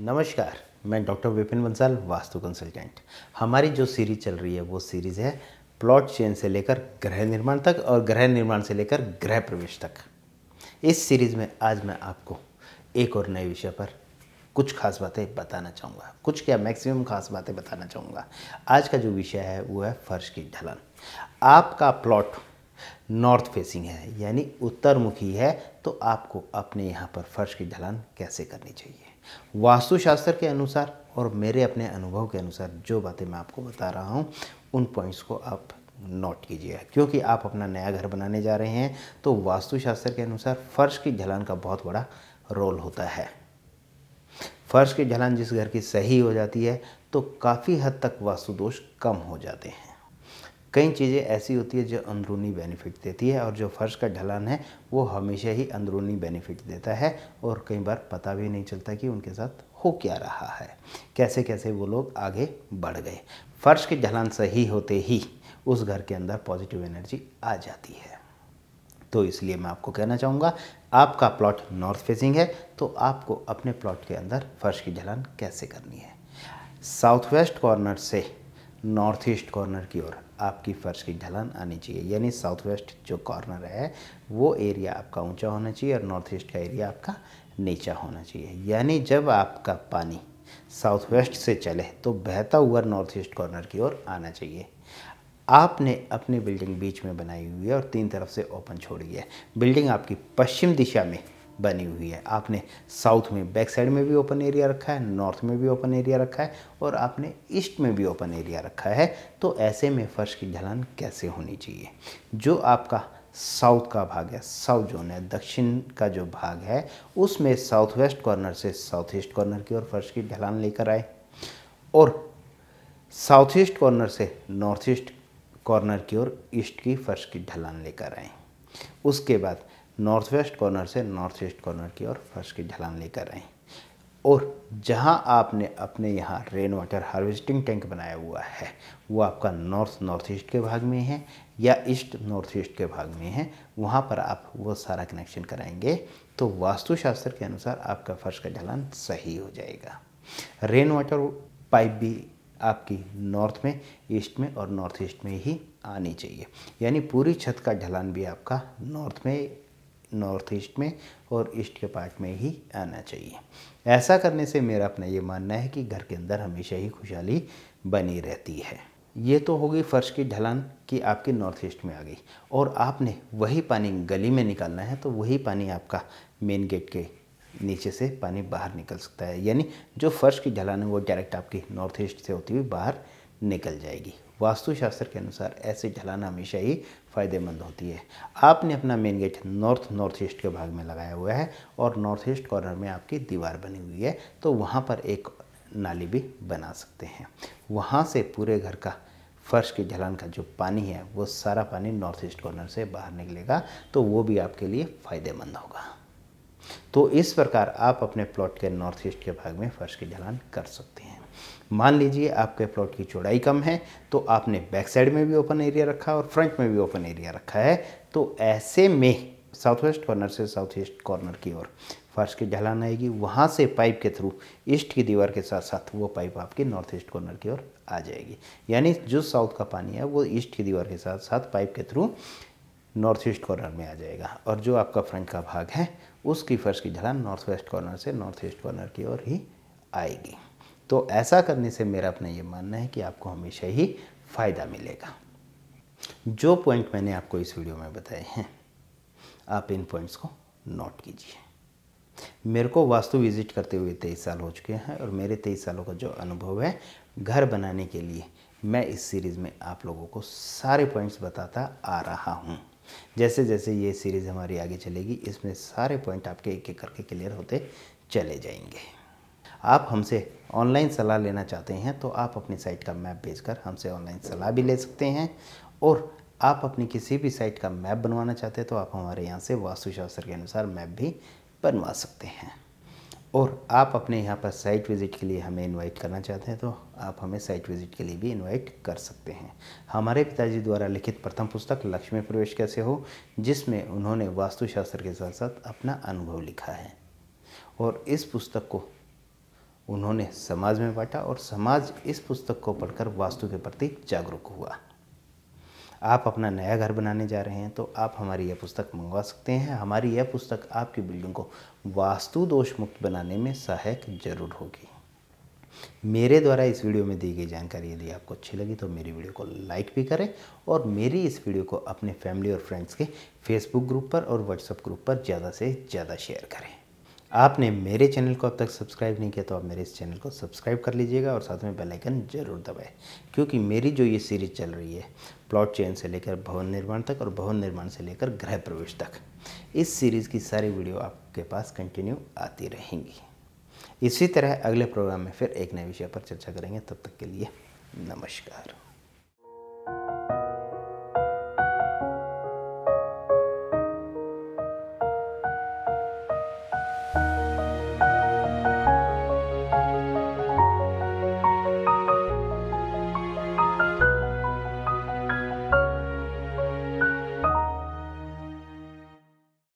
नमस्कार मैं doctor Vipin Bansal vastu consultant हमारी जो सीरीज चल रही है वो सीरीज़ है प्लॉट चेन से लेकर ग्रह निर्माण तक और ग्रह निर्माण से लेकर ग्रह प्रवेश तक इस सीरीज़ में आज मैं आपको एक और नए विषय पर कुछ खास बातें बताना चाहूँगा कुछ क्या मैक्सिमम खास बातें बताना चाहूँगा आज का जो विषय है वो है फर्श की ढलन आपका प्लॉट नॉर्थ फेसिंग है यानी उत्तर मुखी है तो आपको अपने यहाँ पर फर्श की ढलान कैसे करनी चाहिए वास्तुशास्त्र के अनुसार और मेरे अपने अनुभव के अनुसार जो बातें मैं आपको बता रहा हूँ उन पॉइंट्स को आप नोट कीजिएगा क्योंकि आप अपना नया घर बनाने जा रहे हैं तो वास्तुशास्त्र के अनुसार फर्श की ढलान का बहुत बड़ा रोल होता है फर्श की ढलान जिस घर की सही हो जाती है तो काफ़ी हद तक वास्तु दोष कम हो जाते हैं कई चीज़ें ऐसी होती है जो अंदरूनी बेनिफिट देती है और जो फ़र्श का ढलान है वो हमेशा ही अंदरूनी बेनिफिट देता है और कई बार पता भी नहीं चलता कि उनके साथ हो क्या रहा है कैसे कैसे वो लोग आगे बढ़ गए फर्श के ढलान सही होते ही उस घर के अंदर पॉजिटिव एनर्जी आ जाती है तो इसलिए मैं आपको कहना चाहूँगा आपका प्लॉट नॉर्थ फेसिंग है तो आपको अपने प्लॉट के अंदर फर्श की ढलान कैसे करनी है साउथ वेस्ट कॉर्नर से नॉर्थ ईस्ट कॉर्नर की ओर आपकी फर्श की ढलान आनी चाहिए यानी साउथ वेस्ट जो कॉर्नर है वो एरिया आपका ऊंचा होना चाहिए और नॉर्थ ईस्ट का एरिया आपका नीचा होना चाहिए यानी जब आपका पानी साउथ वेस्ट से चले तो बहता हुआ नॉर्थ ईस्ट कॉर्नर की ओर आना चाहिए आपने अपनी बिल्डिंग बीच में बनाई हुई है और तीन तरफ से ओपन छोड़ी है बिल्डिंग आपकी पश्चिम दिशा में बनी हुई है आपने साउथ में बैक साइड में भी ओपन एरिया रखा है नॉर्थ में भी ओपन एरिया रखा है और आपने ईस्ट में भी ओपन एरिया रखा है तो ऐसे में फर्श की ढलान कैसे होनी चाहिए जो आपका साउथ का भाग है साउथ जोन है दक्षिण का जो भाग है उसमें साउथ वेस्ट कॉर्नर से साउथ ईस्ट कॉर्नर की ओर फर्श की ढलान लेकर आए और साउथ ईस्ट कॉर्नर से नॉर्थ ईस्ट कॉर्नर की ओर ईस्ट की फर्श की ढलान लेकर आए उसके बाद नॉर्थ वेस्ट कॉर्नर से नॉर्थ ईस्ट कॉर्नर की ओर फर्श की ढलान लेकर आएँ और जहाँ आपने अपने यहाँ रेन वाटर हार्वेस्टिंग टैंक बनाया हुआ है वो आपका नॉर्थ नॉर्थ ईस्ट के भाग में है या ईस्ट नॉर्थ ईस्ट के भाग में है वहाँ पर आप वो सारा कनेक्शन कराएंगे तो वास्तुशास्त्र के अनुसार आपका फर्श का ढलान सही हो जाएगा रेन वाटर पाइप भी आपकी नॉर्थ में ईस्ट में और नॉर्थ ईस्ट में ही आनी चाहिए यानी पूरी छत का ढलान भी आपका नॉर्थ में नॉर्थ ईस्ट में और ईस्ट के पार्ट में ही आना चाहिए ऐसा करने से मेरा अपना ये मानना है कि घर के अंदर हमेशा ही खुशहाली बनी रहती है ये तो हो गई फर्श की ढलान कि आपके नॉर्थ ईस्ट में आ गई और आपने वही पानी गली में निकालना है तो वही पानी आपका मेन गेट के नीचे से पानी बाहर निकल सकता है यानी जो फर्श की ढलान है वो डायरेक्ट आपकी नॉर्थ ईस्ट से होती हुई बाहर निकल जाएगी वास्तुशास्त्र के अनुसार ऐसे ढलान हमेशा ही फ़ायदेमंद होती है आपने अपना main gate north north east के भाग में लगाया हुआ है और नॉर्थ ईस्ट कॉर्नर में आपकी दीवार बनी हुई है तो वहाँ पर एक नाली भी बना सकते हैं वहाँ से पूरे घर का फर्श की ढलान का जो पानी है वो सारा पानी नॉर्थ ईस्ट कॉर्नर से बाहर निकलेगा तो वो भी आपके लिए फ़ायदेमंद होगा तो इस प्रकार आप अपने प्लॉट के नॉर्थ ईस्ट के भाग में फर्श की ढलान कर सकते हैं मान लीजिए आपके प्लॉट की चौड़ाई कम है तो आपने बैक साइड में भी ओपन एरिया रखा और फ्रंट में भी ओपन एरिया रखा है तो ऐसे में साउथ वेस्ट कॉर्नर से साउथ ईस्ट कॉर्नर की ओर फर्श की ढलान आएगी वहाँ से पाइप के थ्रू ईस्ट की दीवार के साथ साथ वो पाइप आपके नॉर्थ ईस्ट कॉर्नर की ओर आ जाएगी यानी जो साउथ का पानी है वो ईस्ट की दीवार के साथ साथ पाइप के थ्रू नॉर्थ ईस्ट कॉर्नर में आ जाएगा और जो आपका फ्रंट का भाग है उसकी फर्श की ढलान नॉर्थ वेस्ट कॉर्नर से नॉर्थ ईस्ट कॉर्नर की ओर ही आएगी तो ऐसा करने से मेरा अपना ये मानना है कि आपको हमेशा ही फ़ायदा मिलेगा जो पॉइंट मैंने आपको इस वीडियो में बताए हैं आप इन पॉइंट्स को नोट कीजिए मेरे को वास्तु विजिट करते हुए तेईस साल हो चुके हैं और मेरे तेईस सालों का जो अनुभव है घर बनाने के लिए मैं इस सीरीज़ में आप लोगों को सारे पॉइंट्स बताता आ रहा हूँ जैसे जैसे ये सीरीज़ हमारी आगे चलेगी इसमें सारे पॉइंट आपके एक एक करके क्लियर होते चले जाएंगे आप हमसे ऑनलाइन सलाह लेना चाहते हैं तो आप अपनी साइट का मैप भेजकर हमसे ऑनलाइन सलाह भी ले सकते हैं और आप अपनी किसी भी साइट का मैप बनवाना चाहते हैं तो आप हमारे यहाँ से वास्तुशास्त्र के अनुसार मैप भी बनवा सकते हैं और आप अपने यहाँ पर साइट विज़िट के लिए हमें इनवाइट करना चाहते हैं तो आप हमें साइट विज़िट के लिए भी इनवाइट कर सकते हैं हमारे पिताजी द्वारा लिखित प्रथम पुस्तक लक्ष्मी प्रवेश कैसे हो जिसमें उन्होंने वास्तुशास्त्र के साथ साथ अपना अनुभव लिखा है और इस पुस्तक को उन्होंने समाज में बांटा और समाज इस पुस्तक को पढ़कर वास्तु के प्रति जागरूक हुआ आप अपना नया घर बनाने जा रहे हैं तो आप हमारी यह पुस्तक मंगवा सकते हैं हमारी यह पुस्तक आपकी बिल्डिंग को वास्तु दोष मुक्त बनाने में सहायक जरूर होगी मेरे द्वारा इस वीडियो में दी गई जानकारी यदि आपको अच्छी लगी तो मेरी वीडियो को लाइक भी करें और मेरी इस वीडियो को अपने फैमिली और फ्रेंड्स के फेसबुक ग्रुप पर और व्हाट्सएप ग्रुप पर ज़्यादा से ज़्यादा शेयर करें आपने मेरे चैनल को अब तक सब्सक्राइब नहीं किया तो आप मेरे इस चैनल को सब्सक्राइब कर लीजिएगा और साथ में बेल आइकन जरूर दबाएं क्योंकि मेरी जो ये सीरीज चल रही है प्लॉट चेन से लेकर भवन निर्माण तक और भवन निर्माण से लेकर गृह प्रवेश तक इस सीरीज़ की सारी वीडियो आपके पास कंटिन्यू आती रहेंगी इसी तरह अगले प्रोग्राम में फिर एक नए विषय पर चर्चा करेंगे तब तक के लिए नमस्कार